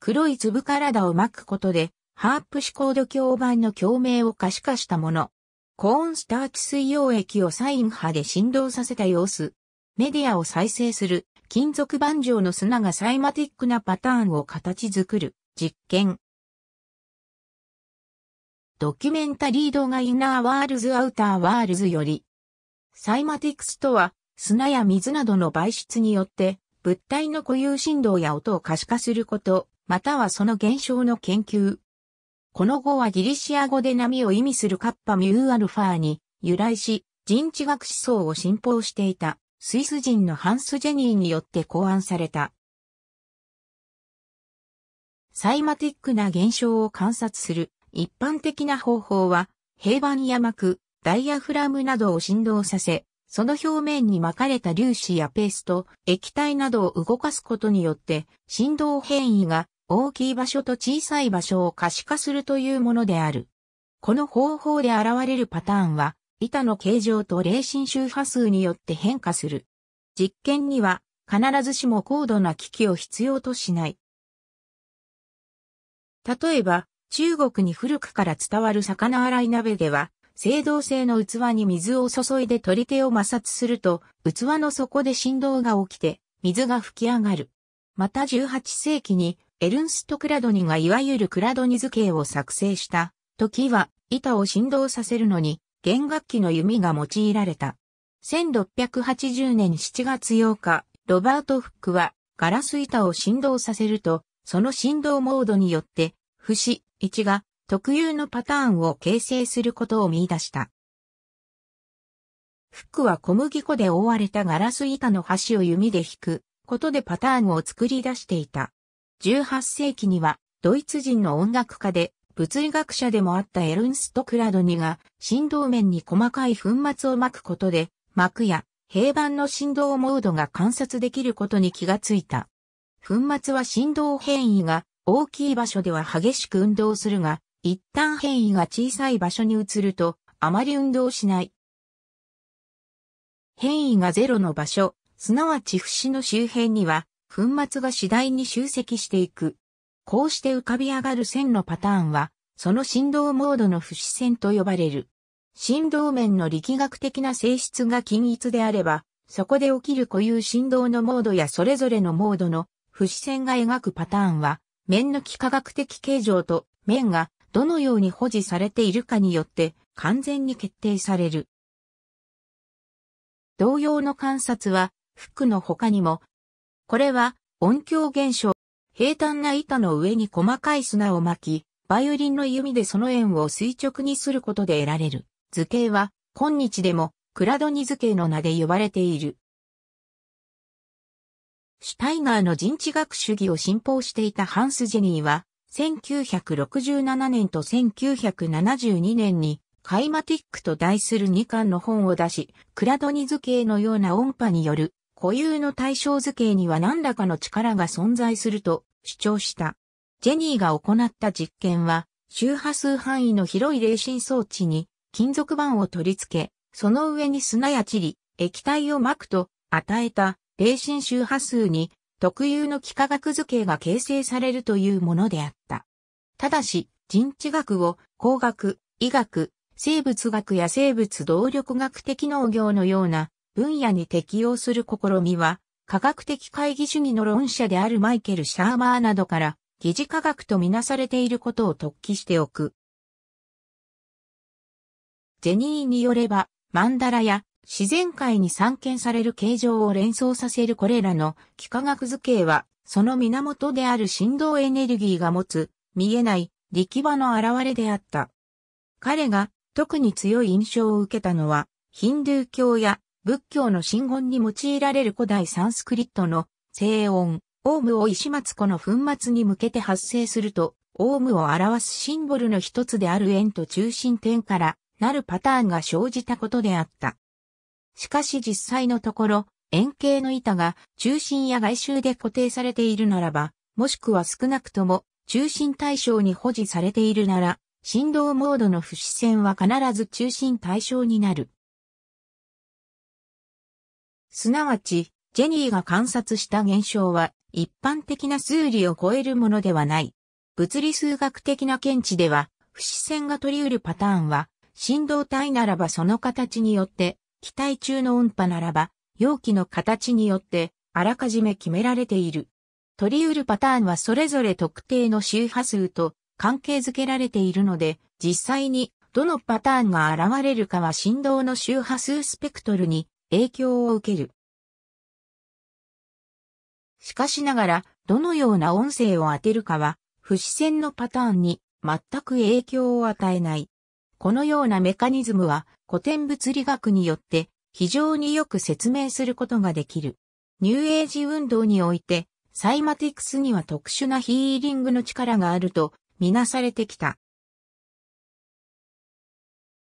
黒い粒体を巻くことで、ハープシコード強板の共鳴を可視化したもの。コーンスターチ水溶液をサイン波で振動させた様子。メディアを再生する金属板状の砂がサイマティックなパターンを形作る実験。ドキュメンタリー動画インナーワールズアウターワールズより。サイマティクスとは砂や水などの媒質によって物体の固有振動や音を可視化することまたはその現象の研究。この語はギリシア語で波を意味するカッパミューアルファーに由来し、人知学思想を信奉していたスイス人のハンス・ジェニーによって考案された。サイマティックな現象を観察する一般的な方法は、平板や膜、ダイヤフラムなどを振動させ、その表面に巻かれた粒子やペースト、液体などを動かすことによって振動変異が大きい場所と小さい場所を可視化するというものである。この方法で現れるパターンは、板の形状と霊心周波数によって変化する。実験には、必ずしも高度な機器を必要としない。例えば、中国に古くから伝わる魚洗い鍋では、青銅製の器に水を注いで取り手を摩擦すると、器の底で振動が起きて、水が吹き上がる。また18世紀にエルンスト・クラドニがいわゆるクラドニ図形を作成した時は板を振動させるのに弦楽器の弓が用いられた。1680年7月8日、ロバート・フックはガラス板を振動させると、その振動モードによって、節、位1が特有のパターンを形成することを見出した。フックは小麦粉で覆われたガラス板の端を弓で引くことでパターンを作り出していた。18世紀には、ドイツ人の音楽家で、物理学者でもあったエルンスト・クラドニが、振動面に細かい粉末を巻くことで、膜や平板の振動モードが観察できることに気がついた。粉末は振動変異が大きい場所では激しく運動するが、一旦変異が小さい場所に移ると、あまり運動しない。変異がゼロの場所、すなわち節の周辺には、粉末が次第に集積していく。こうして浮かび上がる線のパターンは、その振動モードの不死線と呼ばれる。振動面の力学的な性質が均一であれば、そこで起きる固有振動のモードやそれぞれのモードの不死線が描くパターンは、面の幾何学的形状と面がどのように保持されているかによって完全に決定される。同様の観察は、フックの他にもこれは音響現象。平坦な板の上に細かい砂を巻き、バイオリンの弓でその円を垂直にすることで得られる。図形は今日でもクラドニ図形の名で呼ばれている。シュタイガーの人知学主義を信奉していたハンス・ジェニーは、1967年と1972年に、カイマティックと題する2巻の本を出し、クラドニ図形のような音波による固有の対象図形には何らかの力が存在すると主張した。ジェニーが行った実験は、周波数範囲の広い冷震装置に金属板を取り付け、その上に砂や塵、液体を撒くと与えた冷震周波数に特有の幾何学図形が形成されるというものであった。ただし、人知学を工学、医学、生物学や生物動力学的農業のような分野に適用する試みは、科学的会議主義の論者であるマイケル・シャーマーなどから、疑似科学とみなされていることを突起しておく。ジェニーによれば、マンダラや自然界に散見される形状を連想させるこれらの幾何学図形は、その源である振動エネルギーが持つ、見えない力場の現れであった。彼が特に強い印象を受けたのは、ヒンドゥー教や仏教の真言に用いられる古代サンスクリットの静音、オウムを石松湖の粉末に向けて発生すると、オウムを表すシンボルの一つである円と中心点からなるパターンが生じたことであった。しかし実際のところ、円形の板が中心や外周で固定されているならば、もしくは少なくとも中心対象に保持されているなら、振動モードの不死線は必ず中心対象になる。すなわち、ジェニーが観察した現象は、一般的な数理を超えるものではない。物理数学的な見地では、不視線が取り得るパターンは、振動体ならばその形によって、気体中の音波ならば、容器の形によって、あらかじめ決められている。取り得るパターンはそれぞれ特定の周波数と関係づけられているので、実際にどのパターンが現れるかは振動の周波数スペクトルに影響を受ける。しかしながら、どのような音声を当てるかは、不自然のパターンに全く影響を与えない。このようなメカニズムは古典物理学によって非常によく説明することができる。ニューエイジ運動において、サイマティクスには特殊なヒーリングの力があるとみなされてきた。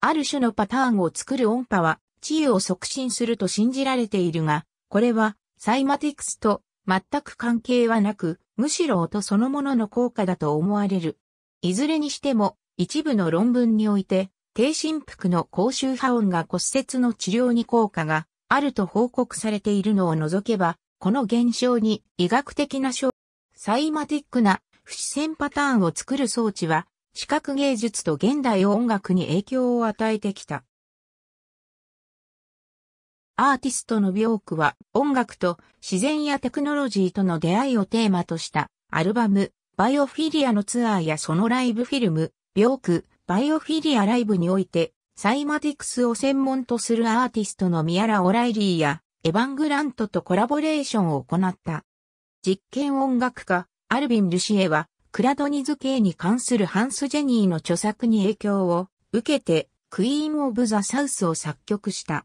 ある種のパターンを作る音波は地位を促進すると信じられているが、これはサイマティクスと全く関係はなく、むしろ音そのものの効果だと思われる。いずれにしても、一部の論文において、低振幅の高周波音が骨折の治療に効果があると報告されているのを除けば、この現象に医学的な症、サイマティックな不自然パターンを作る装置は、視覚芸術と現代音楽に影響を与えてきた。アーティストのビョークは音楽と自然やテクノロジーとの出会いをテーマとしたアルバム、バイオフィリアのツアーやそのライブフィルム、ビョーク、バイオフィリアライブにおいて、サイマティクスを専門とするアーティストのミアラ・オライリーやエヴァン・グラントとコラボレーションを行った。実験音楽家、アルビン・ルシエは、クラドニズ系に関するハンス・ジェニーの著作に影響を受けて、クイーン・オブ・ザ・サウスを作曲した。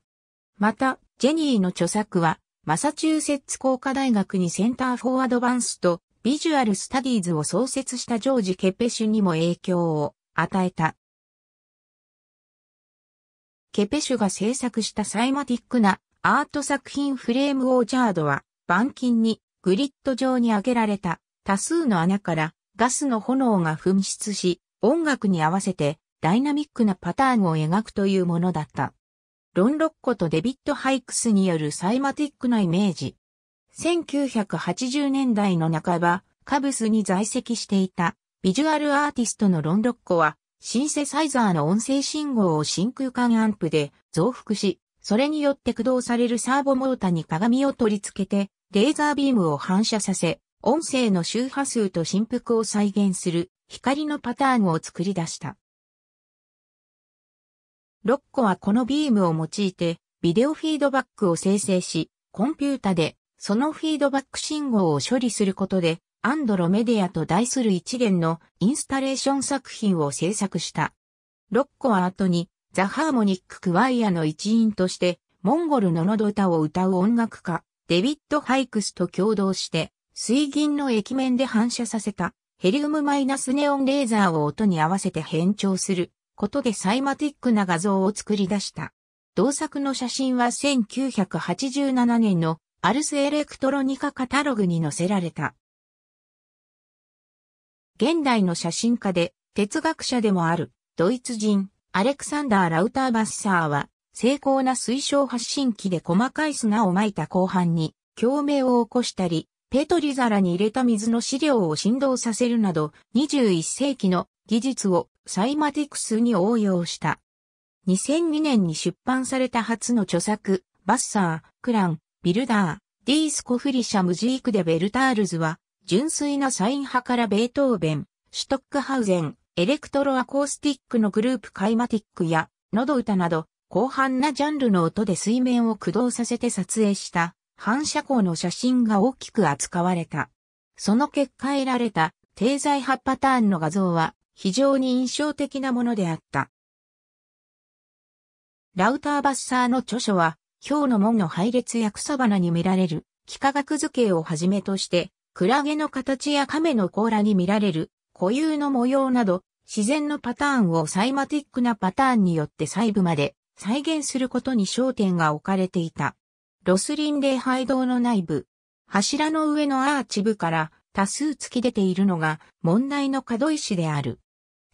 また、ジェニーの著作は、マサチューセッツ工科大学にセンターフォーアドバンスとビジュアルスタディーズを創設したジョージ・ケペシュにも影響を与えた。ケペシュが制作したサイマティックなアート作品フレームオーチャードは、板金にグリッド状に上げられた多数の穴からガスの炎が噴出し、音楽に合わせてダイナミックなパターンを描くというものだった。ロン・ロッコとデビッド・ハイクスによるサイマティックなイメージ。1980年代の半ば、カブスに在籍していたビジュアルアーティストのロン・ロッコは、シンセサイザーの音声信号を真空管アンプで増幅し、それによって駆動されるサーボモータに鏡を取り付けて、レーザービームを反射させ、音声の周波数と振幅を再現する光のパターンを作り出した。6個はこのビームを用いて、ビデオフィードバックを生成し、コンピュータで、そのフィードバック信号を処理することで、アンドロメディアと題する一連のインスタレーション作品を制作した。6個は後に、ザ・ハーモニック・クワイアの一員として、モンゴルの喉歌を歌う音楽家、デビッド・ハイクスと共同して、水銀の液面で反射させた、ヘリウムマイナスネオンレーザーを音に合わせて変調する、ことでサイマティックな画像を作り出した。同作の写真は1987年のアルスエレクトロニカカタログに載せられた。現代の写真家で哲学者でもあるドイツ人アレクサンダー・ラウターバッサーは精巧な水晶発信機で細かい砂を撒いた後半に共鳴を起こしたり、ペトリ皿に入れた水の資料を振動させるなど21世紀の技術をサイマティクスに応用した。2002年に出版された初の著作、バッサー、クラン、ビルダー、ディースコフリシャムジークでベルタールズは、純粋なサイン派からベートーベン、シュトックハウゼン、エレクトロアコースティックのグループカイマティックや、喉歌など、広範なジャンルの音で水面を駆動させて撮影した反射光の写真が大きく扱われた。その結果得られた低材派パターンの画像は非常に印象的なものであった。ラウターバッサーの著書は、氷の門の配列や草花に見られる、幾何学図形をはじめとして、クラゲの形や亀の甲羅に見られる、固有の模様など、自然のパターンをサイマティックなパターンによって細部まで再現することに焦点が置かれていた。ロスリン礼拝堂の内部、柱の上のアーチ部から多数突き出ているのが問題の可動石である。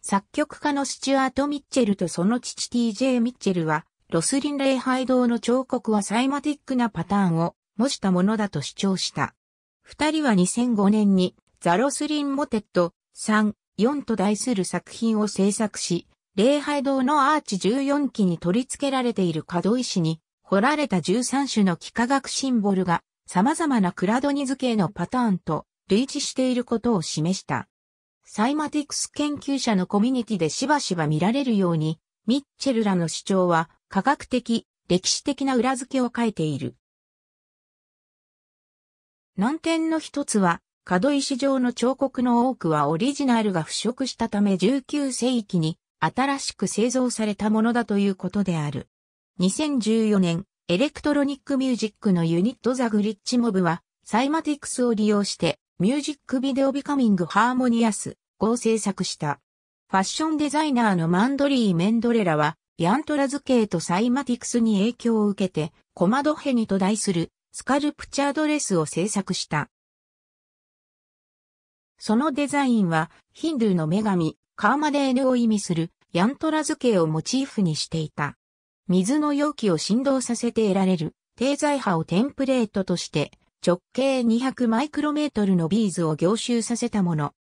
作曲家のスチュアート・ミッチェルとその父 TJ・ ミッチェルは、ロスリン礼拝堂の彫刻はサイマティックなパターンを模したものだと主張した。二人は2005年にザロスリンモテット3、4と題する作品を制作し、礼拝堂のアーチ14基に取り付けられている角石に彫られた13種の幾何学シンボルが様々なクラドニ図形のパターンと類似していることを示した。サイマティクス研究者のコミュニティでしばしば見られるように、ミッチェルらの主張は科学的、歴史的な裏付けを書いている。難点の一つは、角石上の彫刻の多くはオリジナルが腐食したため19世紀に新しく製造されたものだということである。2014年、エレクトロニックミュージックのユニットザ・グリッチモブは、サイマティクスを利用して、ミュージックビデオビカミングハーモニアスを制作した。ファッションデザイナーのマンドリー・メンドレラは、ヤントラ図形とサイマティクスに影響を受けて、コマドヘニと題するスカルプチャードレスを制作した。そのデザインは、ヒンドゥーの女神、カーマデーヌを意味するヤントラ図形をモチーフにしていた。水の容器を振動させて得られる、低材波をテンプレートとして、直径200マイクロメートルのビーズを凝集させたもの。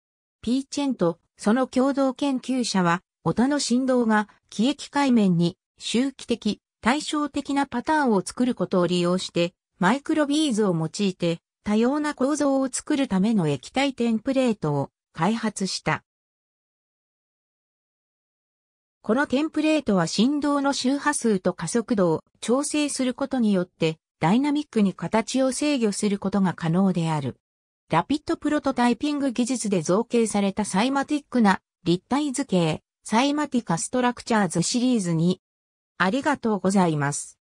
P チェンとその共同研究者は、オタの振動が気液界面に周期的、対照的なパターンを作ることを利用して、マイクロビーズを用いて多様な構造を作るための液体テンプレートを開発した。このテンプレートは振動の周波数と加速度を調整することによってダイナミックに形を制御することが可能である。ラピッドプロトタイピング技術で造形されたサイマティックな立体図形、サイマティカストラクチャーズシリーズにありがとうございます。